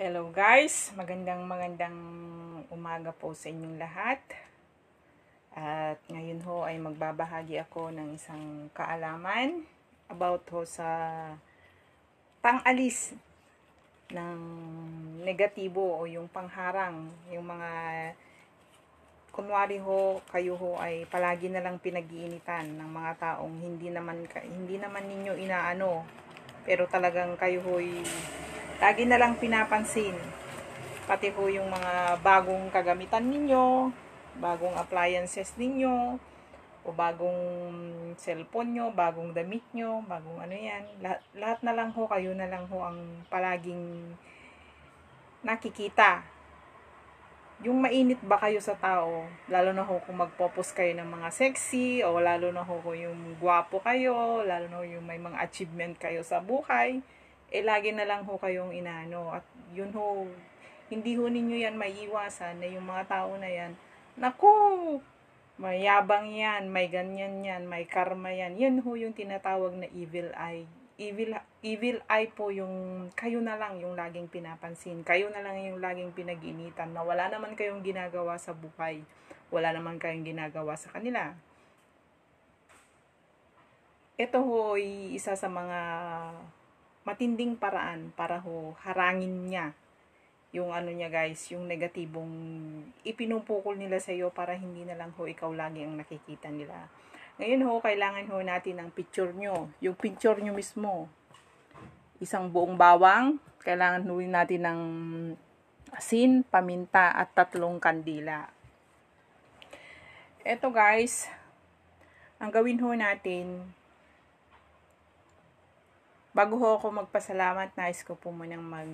Hello guys, magandang magandang umaga po sa inyong lahat. At ngayon ho ay magbabahagi ako ng isang kaalaman about ho sa pangalis ng negatibo o yung pangharang, yung mga kunwari ho kayo ho ay palagi na lang pinag-iinitan ng mga taong hindi naman hindi naman ninyo inaano pero talagang kayo ho'y Lagi na lang pinapansin. Pati po yung mga bagong kagamitan ninyo, bagong appliances ninyo, o bagong cellphone nyo, bagong damit nyo, bagong ano yan. Lahat, lahat na lang ho, kayo na lang ho ang palaging nakikita. Yung mainit ba kayo sa tao, lalo na ho kung magpopos kayo ng mga sexy, o lalo na ho kung yung gwapo kayo, lalo na ho yung may mga achievement kayo sa buhay, eh lagi na lang ho kayong inano At yun ho, hindi ho ninyo yan maiiwasan na yung mga tao na yan, naku, mayabang yan, may ganyan yan, may karma yan. yun ho yung tinatawag na evil eye. Evil, evil eye po yung kayo na lang yung laging pinapansin. Kayo na lang yung laging pinag-initan na wala naman kayong ginagawa sa buhay. Wala naman kayong ginagawa sa kanila. Ito ho, isa sa mga matinding paraan para ho harangin niya yung ano niya guys, yung negatibong ipinupukol nila sa iyo para hindi na lang ho ikaw lagi ang nakikita nila. Ngayon ho, kailangan ho natin ng picture nyo. Yung picture nyo mismo. Isang buong bawang. Kailangan ho natin ng asin, paminta, at tatlong kandila. Eto guys, ang gawin ho natin, Bago ho ako magpasalamat, nais ko po munang mag...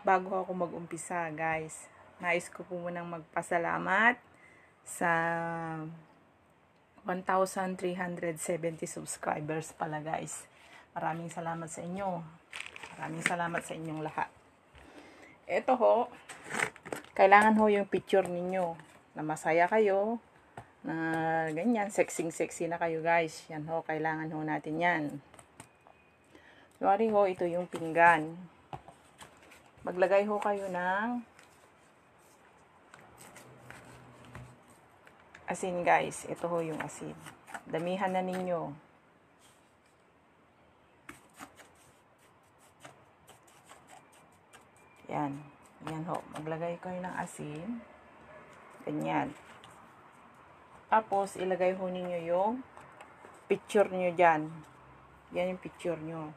Bago ako magumpisa, guys, nais ko po munang magpasalamat sa 1,370 subscribers pala, guys. Maraming salamat sa inyo. Maraming salamat sa inyong lahat. Ito ho, kailangan ho yung picture ninyo na masaya kayo, na ganyan, sexy sexy na kayo guys. Yan ho, kailangan ho natin yan. Kuwari ho, ito yung pinggan. Maglagay ho kayo ng asin guys. Ito ho yung asin. Damihan na ninyo. Yan. Yan ho. Maglagay kayo ng asin. Ganyan. Tapos, ilagay ho ninyo yung picture nyo dyan. Yan yung picture nyo.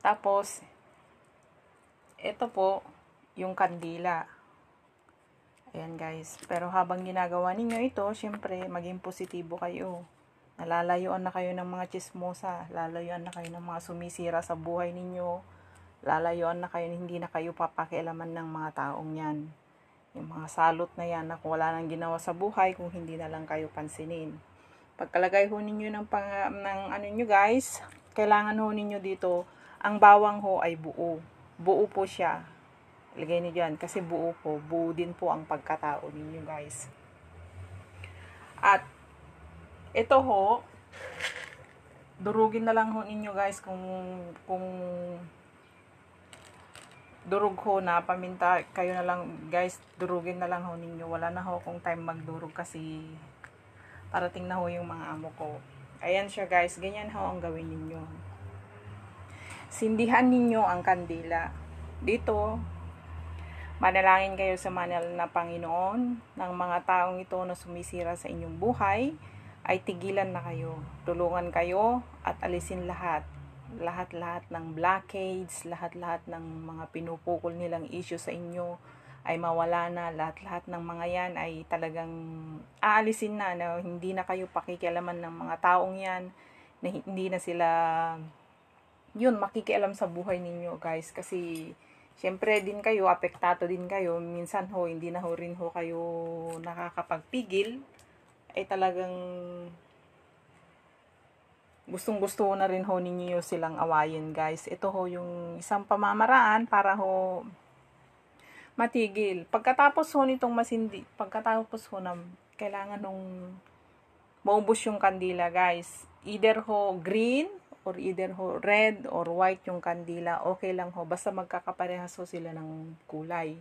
Tapos, ito po, yung kandila. Ayan guys. Pero habang ginagawa ninyo ito, syempre, maging positibo kayo. Nalalayuan na kayo ng mga chismosa. Lalayuan na kayo ng mga sumisira sa buhay ninyo. Lalayuan na kayo, hindi na kayo papakialaman ng mga taong yan. Yung mga salot na yan na kung wala nang ginawa sa buhay, kung hindi na lang kayo pansinin. Pagkalagay ho ninyo ng, pang, ng ano nyo guys, kailangan ho ninyo dito, ang bawang ho ay buo. Buo po siya. Ilagay niyo dyan. Kasi buo po. Buo din po ang pagkatao ninyo guys. At ito ho, durugin na lang ho ninyo guys kung kung durog ho na paminta kayo na lang guys durugin na lang ho ninyo wala na ho kung time magdurog kasi parating na ho yung mga amo ko ayan siya guys ganyan ho ang gawin ninyo sindihan ninyo ang kandila. Dito, manalangin kayo sa manal na Panginoon ng mga taong ito na sumisira sa inyong buhay ay tigilan na kayo. Tulungan kayo at alisin lahat. Lahat-lahat ng blockades, lahat-lahat ng mga pinupukol nilang issue sa inyo ay mawala na. Lahat-lahat ng mga yan ay talagang aalisin na na hindi na kayo pakikialaman ng mga taong yan na hindi na sila yun, makikialam sa buhay ninyo, guys. Kasi, syempre din kayo, apektado din kayo. Minsan ho, hindi na ho rin ho kayo nakakapagpigil. Ay talagang gustong gusto na rin ho ninyo silang awayin guys. Ito ho yung isang pamamaraan para ho matigil. Pagkatapos ho nitong masindi, pagkatapos ho na kailangan nung maubos yung kandila guys. Either ho green or either ho, red or white yung kandila, okay lang ho, basta magkakaparehas ho sila ng kulay.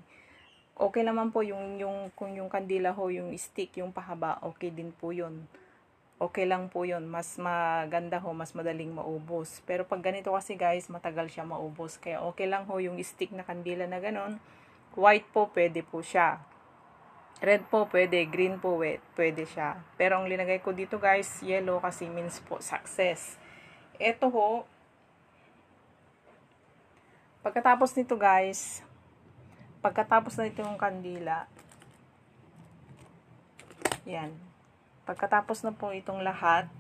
Okay naman po yung, yung, kung yung kandila ho, yung stick, yung pahaba, okay din po yun. Okay lang po yun, mas maganda ho, mas madaling maubos. Pero pag ganito kasi guys, matagal siya maubos. Kaya okay lang ho yung stick na kandila na ganon. White po, pwede po siya. Red po pwede, green po pwede siya. Pero ang linagay ko dito guys, yellow kasi means po success eto ho, pagkatapos nito guys, pagkatapos na ito yung kandila, yan, pagkatapos na po itong lahat,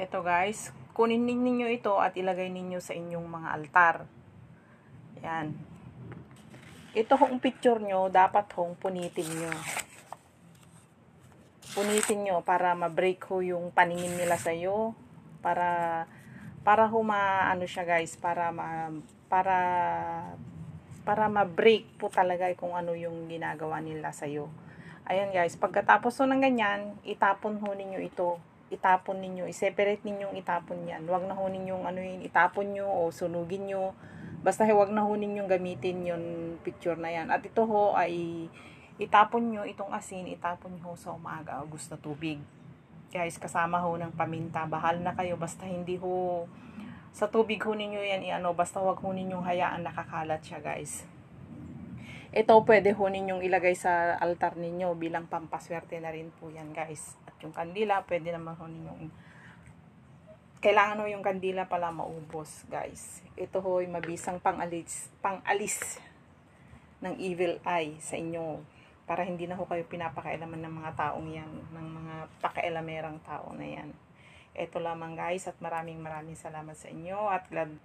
ito guys, kunin ninyo ito at ilagay ninyo sa inyong mga altar. Yan. Ito hong picture nyo, dapat hong punitin nyo punitin nyo para ma-break ho yung paningin nila sa iyo para para ho ma ano siya guys para ma para para ma-break po talaga kung ano yung ginagawa nila sa iyo. Ayan guys, pagkatapos ho ng ganyan, itapon ho ninyo ito. Itapon ninyo, i-separate ninyong itapon niyan. Huwag na ho ninyong ano yun, itapon niyo o sunugin niyo. Basta huwag na ho ninyong gamitin yung picture na yan. At ito ho ay Itapon nyo itong asin, itapon nyo sa umaga o gusto tubig. Guys, kasama ho ng paminta. Bahal na kayo basta hindi ho sa tubig ho ninyo yan iano basta wag ho ninyong hayaan nakakalat siya guys. Ito pwede ho ninyong ilagay sa altar ninyo bilang pampaswerte na rin po yan guys. At yung kandila pwede naman ho ninyong kailangan ho yung kandila pala maubos, guys. Ito ho yung mabisang pangalis, pangalis ng evil eye sa inyo para hindi na ho kayo pinapakailaman ng mga taong yan, ng mga pakailamerang tao na yan. Ito lamang guys at maraming maraming salamat sa inyo at glad